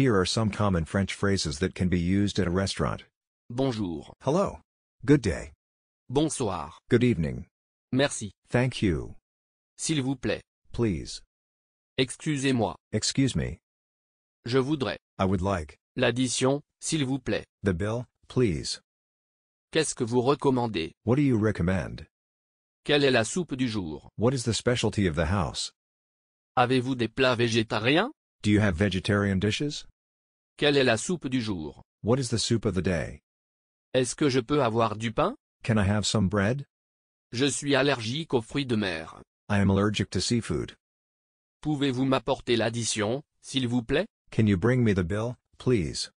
Here are some common French phrases that can be used at a restaurant. Bonjour. Hello. Good day. Bonsoir. Good evening. Merci. Thank you. S'il vous plaît. Please. Excusez-moi. Excuse me. Je voudrais. I would like. L'addition, s'il vous plaît. The bill, please. Qu'est-ce que vous recommandez? What do you recommend? Quelle est la soupe du jour? What is the specialty of the house? Avez-vous des plats végétariens? Do you have vegetarian dishes? Quelle est la soupe du jour? What is the soup of the day? Est-ce que je peux avoir du pain? Can I have some bread? Je suis allergique aux fruits de mer. I am allergic to seafood. Pouvez-vous m'apporter l'addition, s'il vous plaît? Can you bring me the bill, please?